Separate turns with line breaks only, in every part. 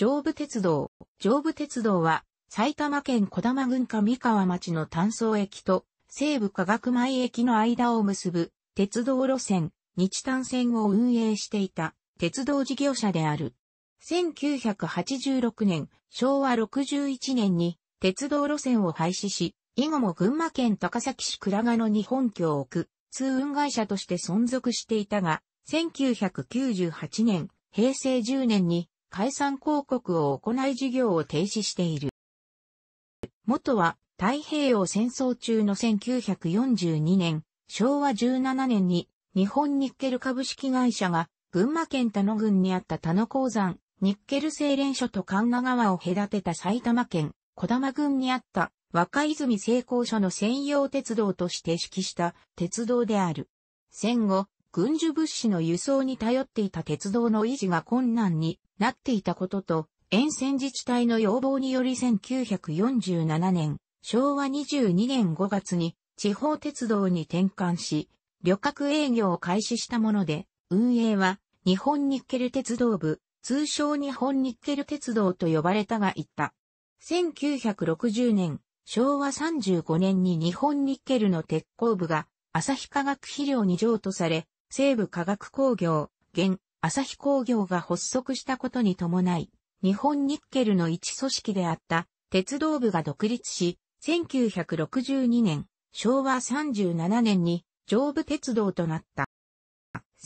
上部鉄道。上部鉄道は、埼玉県小玉郡上川町の単層駅と西部科学前駅の間を結ぶ鉄道路線、日単線を運営していた鉄道事業者である。1986年、昭和61年に鉄道路線を廃止し、以後も群馬県高崎市倉賀野に本拠を置く通運会社として存続していたが、1998年、平成10年に解散広告を行い事業を停止している。元は太平洋戦争中の1942年、昭和17年に日本ニッケル株式会社が群馬県田野郡にあった田野鉱山、ニッケル精錬所と神奈川を隔てた埼玉県小玉郡にあった若泉成功所の専用鉄道として指揮した鉄道である。戦後、軍需物資の輸送に頼っていた鉄道の維持が困難になっていたことと、沿線自治体の要望により1947年、昭和22年5月に地方鉄道に転換し、旅客営業を開始したもので、運営は日本ニッケル鉄道部、通称日本ニッケル鉄道と呼ばれたが言った。1960年、昭和35年に日本ニッケルの鉄鋼部が旭化学肥料に譲渡され、西部化学工業、現、朝日工業が発足したことに伴い、日本ニッケルの一組織であった鉄道部が独立し、1962年、昭和37年に上部鉄道となった。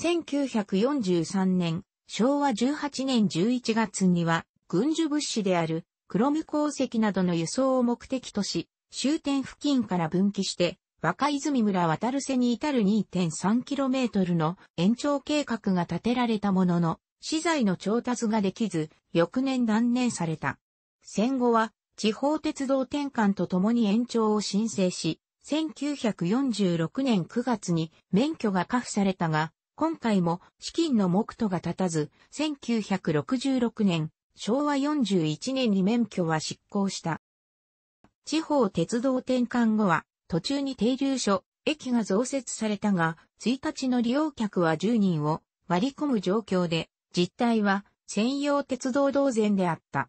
1943年、昭和18年11月には、軍需物資であるクロム鉱石などの輸送を目的とし、終点付近から分岐して、若泉村渡瀬に至る 2.3km の延長計画が立てられたものの、資材の調達ができず、翌年断念された。戦後は、地方鉄道転換とともに延長を申請し、1946年9月に免許がカ付されたが、今回も資金の目途が立たず、1966年、昭和41年に免許は失効した。地方鉄道転換後は、途中に停留所、駅が増設されたが、1日の利用客は10人を割り込む状況で、実態は専用鉄道同然であった。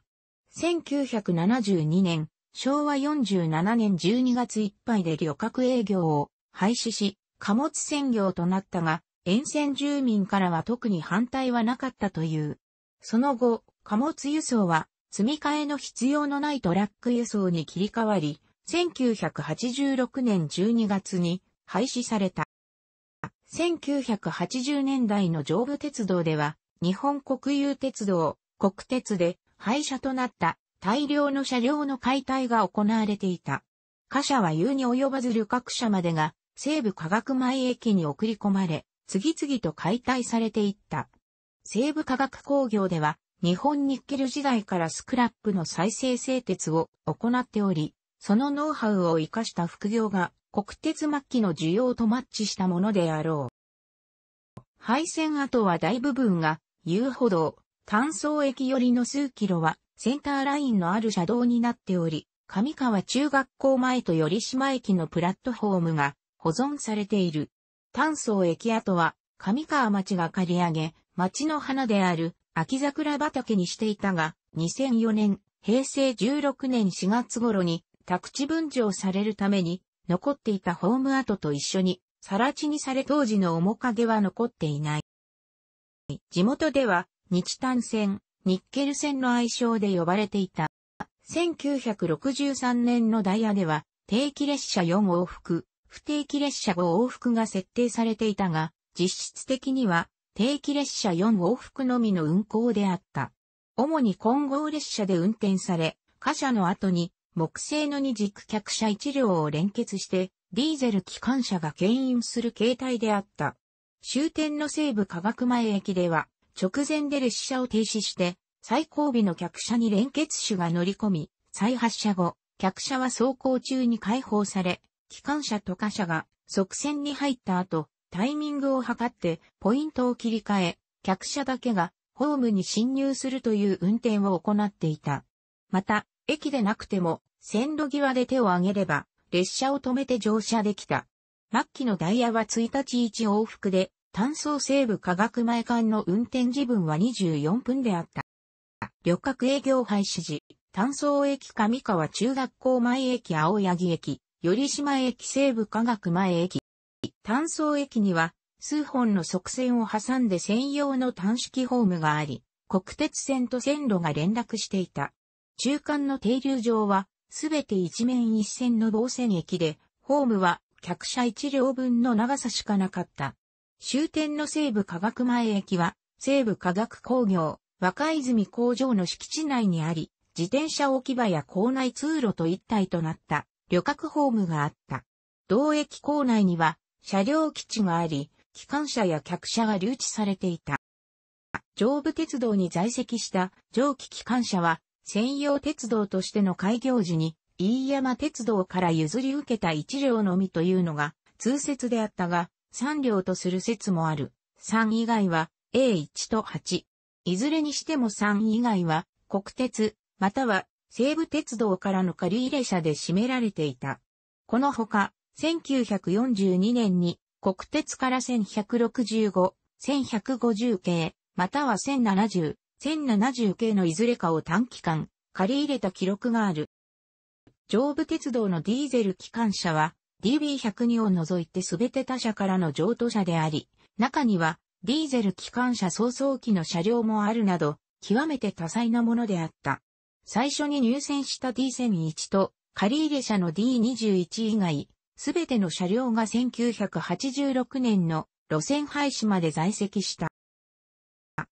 1972年、昭和47年12月いっぱいで旅客営業を廃止し、貨物専業となったが、沿線住民からは特に反対はなかったという。その後、貨物輸送は積み替えの必要のないトラック輸送に切り替わり、1986年12月に廃止された。1980年代の上部鉄道では、日本国有鉄道、国鉄で廃車となった大量の車両の解体が行われていた。貨車は有に及ばず旅客車までが西部科学前駅に送り込まれ、次々と解体されていった。西部科学工業では日本ニッケル時代からスクラップの再生製鉄を行っており、そのノウハウを活かした副業が国鉄末期の需要とマッチしたものであろう。廃線跡は大部分が遊歩道、単層駅寄りの数キロはセンターラインのある車道になっており、上川中学校前と寄島駅のプラットフォームが保存されている。単層駅跡は上川町が借り上げ、町の花である秋桜畑にしていたが、2004年、平成16年4月頃に宅地分譲されるために、残っていたホーム跡と一緒に、更地にされ当時の面影は残っていない。地元では、日丹線、ニッケル線の愛称で呼ばれていた。1963年のダイヤでは、定期列車4往復、不定期列車5往復が設定されていたが、実質的には定期列車4往復のみの運行であった。主に混合列車で運転され、貨車の後に木製の二軸客車一両を連結して、ディーゼル機関車が牽引する形態であった。終点の西部科学前駅では、直前で列車を停止して、最後尾の客車に連結手が乗り込み、再発車後、客車は走行中に解放され、機関車と貨車が側線に入った後、タイミングを測ってポイントを切り替え、客車だけがホームに侵入するという運転を行っていた。また、駅でなくても、線路際で手を挙げれば、列車を止めて乗車できた。末期のダイヤは1日1往復で、単層西部科学前間の運転時分は24分であった。旅客営業廃止時、単層駅上川中学校前駅青柳駅、寄島駅西部科学前駅。単層駅には、数本の側線を挟んで専用の単式ホームがあり、国鉄線と線路が連絡していた。中間の停留場は、すべて一面一線の防線駅で、ホームは客車一両分の長さしかなかった。終点の西部科学前駅は、西部科学工業、若泉工場の敷地内にあり、自転車置き場や校内通路と一体となった旅客ホームがあった。同駅構内には車両基地があり、機関車や客車が留置されていた。上部鉄道に在籍した蒸気機関車は専用鉄道としての開業時に、飯山鉄道から譲り受けた1両のみというのが、通説であったが、3両とする説もある。3以外は、A1 と8。いずれにしても3以外は、国鉄、または西武鉄道からの借入車で占められていた。このほか、1942年に国鉄から1165、1150系、または1070、1070系のいずれかを短期間借り入れた記録がある。上部鉄道のディーゼル機関車は DB102 を除いて全て他社からの譲渡車であり、中にはディーゼル機関車早々期の車両もあるなど、極めて多彩なものであった。最初に入選した D1001 と借入車の D21 以外、すべての車両が1986年の路線廃止まで在籍した。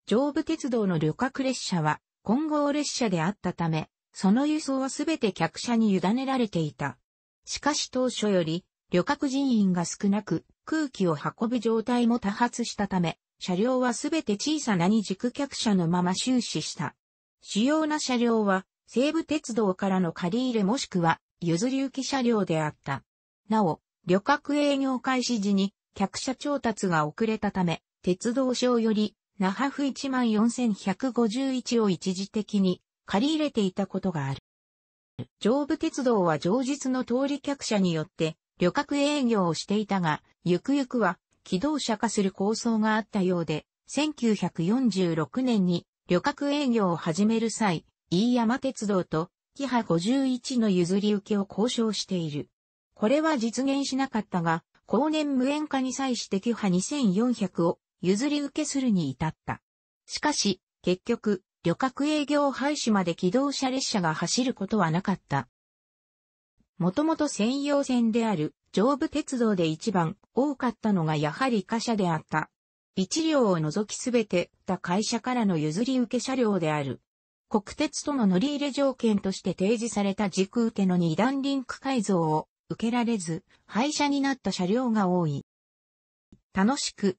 上部鉄道の旅客列車は混合列車であったため、その輸送はすべて客車に委ねられていた。しかし当初より、旅客人員が少なく、空気を運ぶ状態も多発したため、車両はすべて小さな二軸客車のまま終始した。主要な車両は、西武鉄道からの借り入れもしくは、譲り受け車両であった。なお、旅客営業開始時に、客車調達が遅れたため、鉄道省より、那覇府14151を一時的に借り入れていたことがある。上部鉄道は常日の通り客車によって旅客営業をしていたが、ゆくゆくは機動車化する構想があったようで、1946年に旅客営業を始める際、飯山鉄道とキハ51の譲り受けを交渉している。これは実現しなかったが、後年無縁化に際してキハ2400を譲り受けするに至った。しかし、結局、旅客営業廃止まで機動車列車が走ることはなかった。もともと専用線である上部鉄道で一番多かったのがやはり貨車であった。一両を除きすべて他会社からの譲り受け車両である。国鉄との乗り入れ条件として提示された軸受けの二段リンク改造を受けられず、廃車になった車両が多い。楽しく